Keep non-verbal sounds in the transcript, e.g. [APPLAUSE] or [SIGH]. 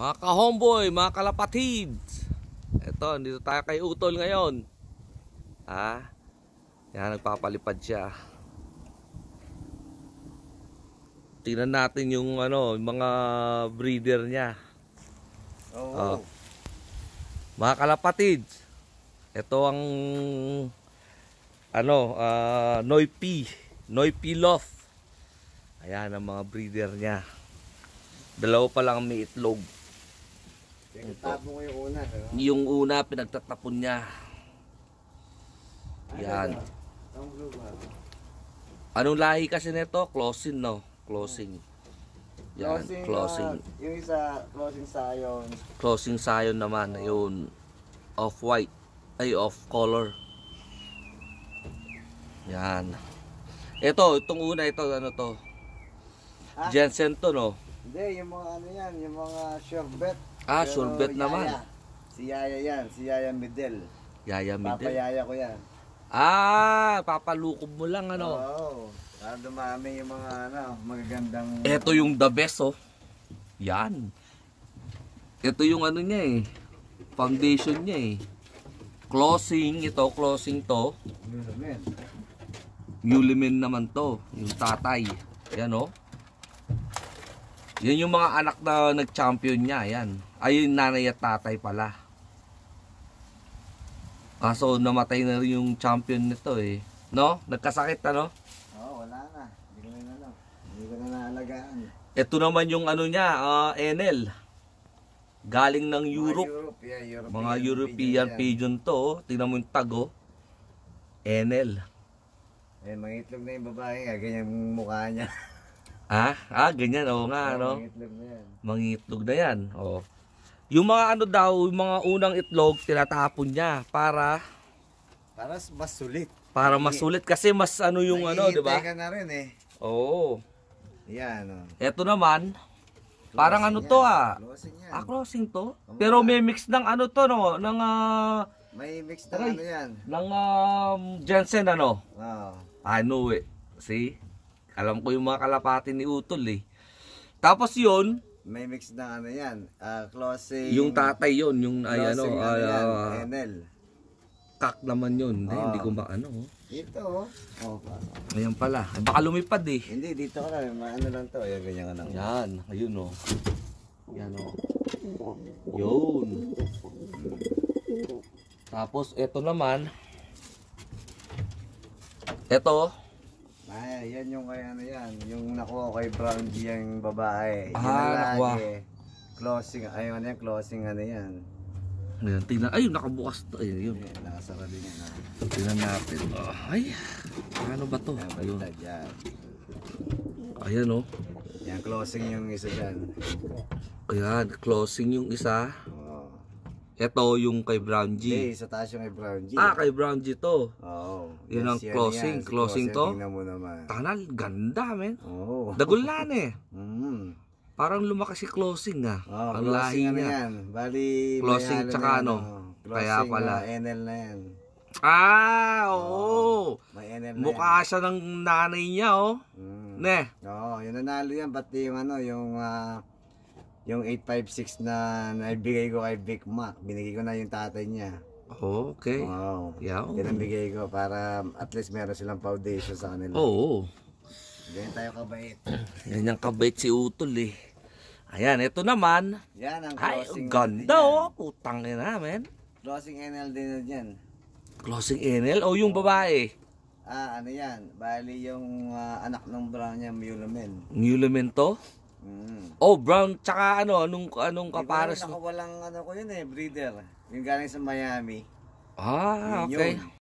Mga ka-homeboy, mga kalapatids. Ito, dito tayo kay Utol ngayon. Ha? Yan, nagpapalipad siya. Tingnan natin yung ano, mga breeder niya. Oo. Oh. Mga kalapatids, ito ang ano, uh, ah, Noy Noipi Loft. Ayan ang mga breeder niya. Dalawa pa lang may itlog. Pinagtapon ko yung una. Pero... Yung una, pinagtatapon niya. Yan. Anong lahi kasi nito? Closing, no? Closing. Yan, closing. closing. Uh, yung isa, closing sayon. Closing sayon naman, oh. yun. Off-white. Ay, off-color. Yan. Ito, itong una, ito, ano to? Ah? Jensen to, no? Hindi, yung mga ano yan, yung mga sherbet. Ah, Pero sorbet yaya. naman. Si Yaya yan. Si Yaya Midel. Yaya Midel? Papayaya ko yan. Ah, papalukob mo lang ano. Oo. Oh, para dumami yung mga ano, magagandang... Ito yung the best oh. Yan. Ito yung ano niya eh. Foundation niya eh. Closing. Ito, closing to. Yulimen. naman to. Yung tatay. Yan oh. Yan yung mga anak na nag-champion niya, ayan. Ay, nanay at tatay pala. Kaso namatay na rin yung champion nito eh. No? Nagkasakit ano? Oo, oh, wala na. Hindi ko na ano. Hindi ko na naalagaan. Ito naman yung ano niya, uh, Enel. Galing ng Europe. Mga, Europe, yeah, European, mga European pigeon, pigeon to. Oh. Tingnan mo yung tago. Oh. Enel. Eh, mangitlog na yung babae. Ganyan mukha niya. [LAUGHS] Ah, ah, ganyan. Oo nga, ano. Mangiitlog na yan. Mangiitlog na yan. Oo. Yung mga ano daw, yung mga unang itlog, tinatapon niya para... Para mas sulit. Para mas sulit. Kasi mas ano yung ano, di ba? Nahihintay ka na rin eh. Oo. Yan. Oh. Ito naman, closing parang ano yan. to ah. Closing yan. Ah, closing to? Kamala. Pero may mix ng ano to, no? Ng Uh, may mix na ano yan. Ng um, Jensen ano? Oo. Oh. Ah. I know it. See? Alam ko yung mga kalapati ni Utol eh. Tapos yun, may mix na ano yan, uh, closing. Yung tatay yun, yung ay ano, ah, ano uh, ah, NL. Kak naman yun, oh. eh, hindi ko maano. Ito oh. Oh, pa. Ayan pala. Ay, baka lumipad eh. Hindi, dito ka lang. Ano lang to. Ayan, ganyan ka lang. Yan, ayun oh. Yan oh. Yun. Tapos, ito naman. Ito. Ay, yan yung kaya ano na yan. Yung nakuha kay Brown G yung babae. Ah, yan nakuha. Eh. Closing, ayun ano yan, closing ano yan. Ayan, tingnan. Ay, nakabukas to. Ayun, yun. Ayan, nakasara din yan. Ah. Tingnan natin. Oh, ay, ano ba to? Ayan, ayun. Yan. Ayan, oh. Yan, closing yung isa dyan. Ayan, closing yung isa. Ito yung kay Brown G. Hindi, sa taas yung kay Brown G. Ah, kay Brown G to. Oo. Oh, yun yes, ang yan closing. Yan. closing, closing to. Tingnan Tanal, ganda men. Oo. Oh. Dagulan eh. [LAUGHS] mm. Parang lumakas si closing ah. Oh, ang lahi ano niya. Yan. Bali, closing tsaka ano. Closing, ano, oh. kaya oh, pala. Uh, NL na yan. Ah, oo. Oh, may NL na Mukha yan. siya ng nanay niya oh. Mm. Ne. Oo, oh, yun nanalo yan. Pati yung ano, yung... Uh, yung 856 na naibigay ko kay Big Mac, binigay ko na yung tatay niya. Oh, okay. Wow. Yeah. Oh. Yan ko para at least meron silang foundation sa kanila. Oo. Oh. Ganyan tayo kabait. Ganyan [CLEARS THROAT] kabait si Utol eh. Ayan, ito naman. Yan ang crossing. Ay, ganda oh. Putang ina, men. Crossing NL din yan. dyan. Crossing NL? O oh, yung oh. babae? Ah, ano yan? Bali yung uh, anak ng brown niya, Mulemen. Mulemen to? Oh, brown tsaka ano, anong anong kapares? Hindi ko walang ano ko yun eh, breeder. Yung galing sa Miami. Ah, yun okay. Yun.